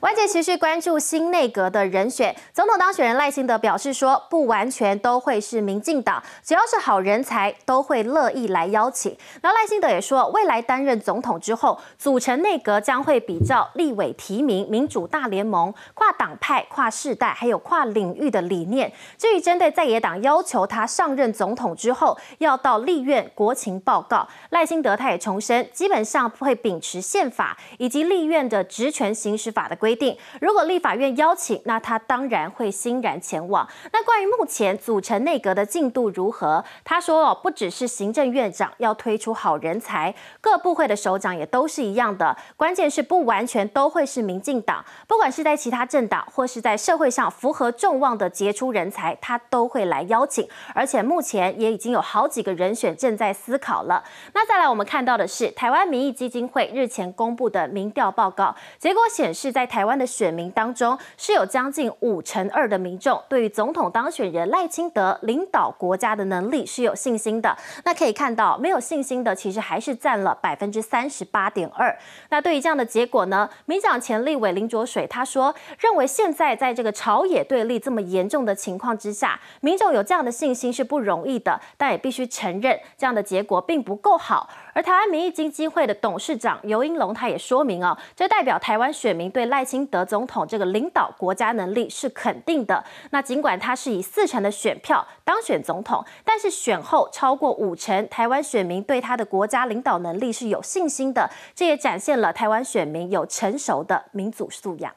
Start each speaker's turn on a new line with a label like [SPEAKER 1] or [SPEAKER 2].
[SPEAKER 1] 外界持续关注新内阁的人选。总统当选人赖清德表示说：“不完全都会是民进党，只要是好人才，都会乐意来邀请。”然后赖清德也说，未来担任总统之后，组成内阁将会比较立委提名、民主大联盟、跨党派、跨世代，还有跨领域的理念。至于针对在野党要求他上任总统之后要到立院国情报告，赖清德他也重申，基本上会秉持宪法以及立院的职权行使法的规。规定，如果立法院邀请，那他当然会欣然前往。那关于目前组成内阁的进度如何？他说哦，不只是行政院长要推出好人才，各部会的首长也都是一样的。关键是不完全都会是民进党，不管是在其他政党或是在社会上符合众望的杰出人才，他都会来邀请。而且目前也已经有好几个人选正在思考了。那再来，我们看到的是台湾民意基金会日前公布的民调报告，结果显示在台。台湾的选民当中是有将近五成二的民众对于总统当选人赖清德领导国家的能力是有信心的。那可以看到，没有信心的其实还是占了百分之三十八点二。那对于这样的结果呢？民进党前立委林卓水他说，认为现在在这个朝野对立这么严重的情况之下，民众有这样的信心是不容易的，但也必须承认这样的结果并不够好。而台湾民意基金会的董事长尤英龙，他也说明哦，这代表台湾选民对赖清德总统这个领导国家能力是肯定的。那尽管他是以四成的选票当选总统，但是选后超过五成台湾选民对他的国家领导能力是有信心的。这也展现了台湾选民有成熟的民主素养。